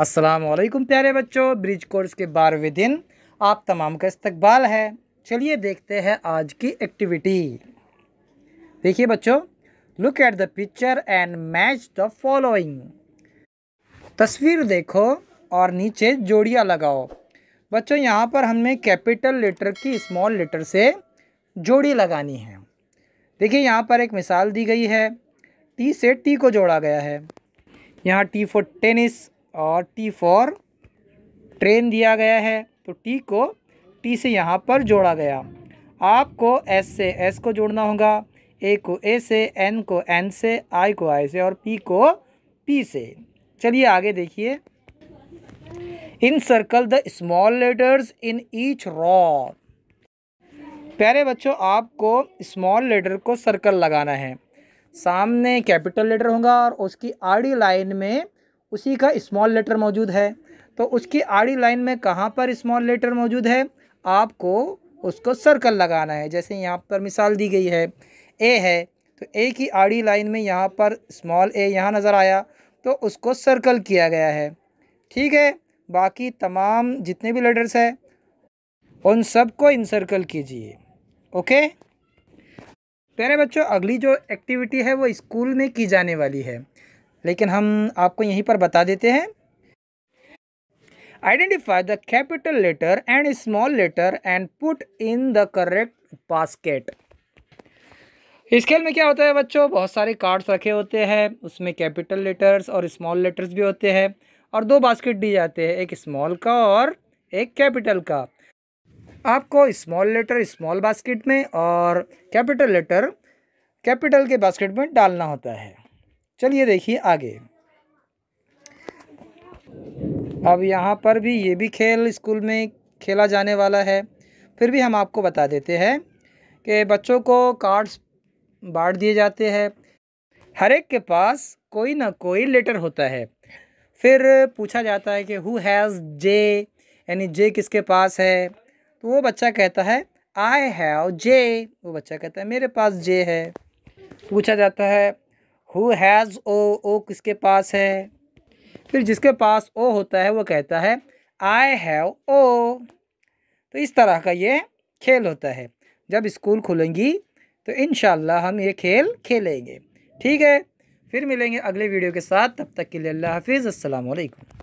असलकुम प्यारे बच्चों ब्रिज कोर्स के बारहवें दिन आप तमाम का इस्तकबाल है चलिए देखते हैं आज की एक्टिविटी देखिए बच्चों look at the picture and match the following तस्वीर देखो और नीचे जोड़ियाँ लगाओ बच्चों यहाँ पर हमने कैपिटल लेटर की स्मॉल लेटर से जोड़ी लगानी है देखिए यहाँ पर एक मिसाल दी गई है टी से टी को जोड़ा गया है यहाँ टी फॉर टेनिस और टी फॉर ट्रेन दिया गया है तो टी को टी से यहाँ पर जोड़ा गया आपको एस से एस को जोड़ना होगा ए को ए से एन को एन से आई को आई से और पी को पी से चलिए आगे देखिए encircle the small letters in each row प्यारे बच्चों आपको स्मॉल लेटर को सर्कल लगाना है सामने कैपिटल लेटर होगा और उसकी आड़ी लाइन में उसी का स्मॉल लेटर मौजूद है तो उसकी आड़ी लाइन में कहाँ पर स्मॉल लेटर मौजूद है आपको उसको सर्कल लगाना है जैसे यहाँ पर मिसाल दी गई है ए है तो ए की आड़ी लाइन में यहाँ पर स्मॉल ए यहाँ नज़र आया तो उसको सर्कल किया गया है ठीक है बाकी तमाम जितने भी लेटर्स हैं उन सब को इंसर्कल कीजिए ओके प्यारे बच्चों अगली जो एक्टिविटी है वो स्कूल में की जाने वाली है लेकिन हम आपको यहीं पर बता देते हैं identify the capital letter and small letter and put in the correct basket इस खेल में क्या होता है बच्चों बहुत सारे कार्ड्स रखे होते हैं उसमें कैपिटल लेटर्स और स्मॉल लेटर्स भी होते हैं और दो बास्केट दिए जाते हैं एक स्मॉल का और एक कैपिटल का आपको स्मॉल लेटर स्मॉल बास्केट में और कैपिटल लेटर कैपिटल के बास्केट में डालना होता है चलिए देखिए आगे अब यहाँ पर भी ये भी खेल स्कूल में खेला जाने वाला है फिर भी हम आपको बता देते हैं कि बच्चों को कार्ड्स बांट दिए जाते हैं हर एक के पास कोई ना कोई लेटर होता है फिर पूछा जाता है कि हु हैज़ जे यानी जे किसके पास है तो वो बच्चा कहता है आई हैव जे वो बच्चा कहता है मेरे पास जे है पूछा जाता है हु हैज़ ओ ओ किसके पास है फिर जिसके पास ओ होता है वो कहता है आई हैव ओ तो इस तरह का ये खेल होता है जब स्कूल खुलेंगी तो इन हम ये खेल खेलेंगे ठीक है फिर मिलेंगे अगले वीडियो के साथ तब तक के लिए अल्लाह हाफिज़ अल्लाम